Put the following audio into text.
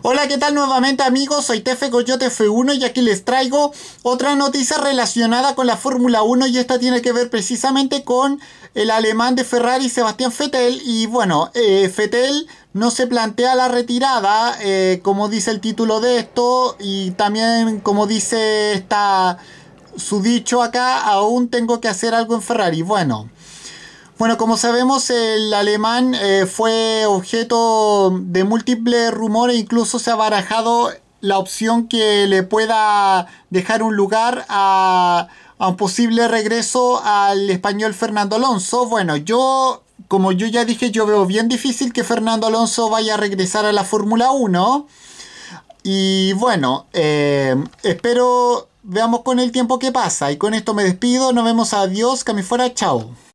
Hola, ¿qué tal nuevamente amigos? Soy Tefe Coyote F1 y aquí les traigo otra noticia relacionada con la Fórmula 1 y esta tiene que ver precisamente con el alemán de Ferrari Sebastián Fettel. y bueno, Fettel eh, no se plantea la retirada eh, como dice el título de esto y también como dice su dicho acá, aún tengo que hacer algo en Ferrari. Bueno. Bueno, como sabemos, el alemán eh, fue objeto de múltiples rumores, incluso se ha barajado la opción que le pueda dejar un lugar a, un posible regreso al español Fernando Alonso. Bueno, yo, como yo ya dije, yo veo bien difícil que Fernando Alonso vaya a regresar a la Fórmula 1. Y bueno, eh, espero veamos con el tiempo que pasa. Y con esto me despido, nos vemos, adiós, que fuera, chao.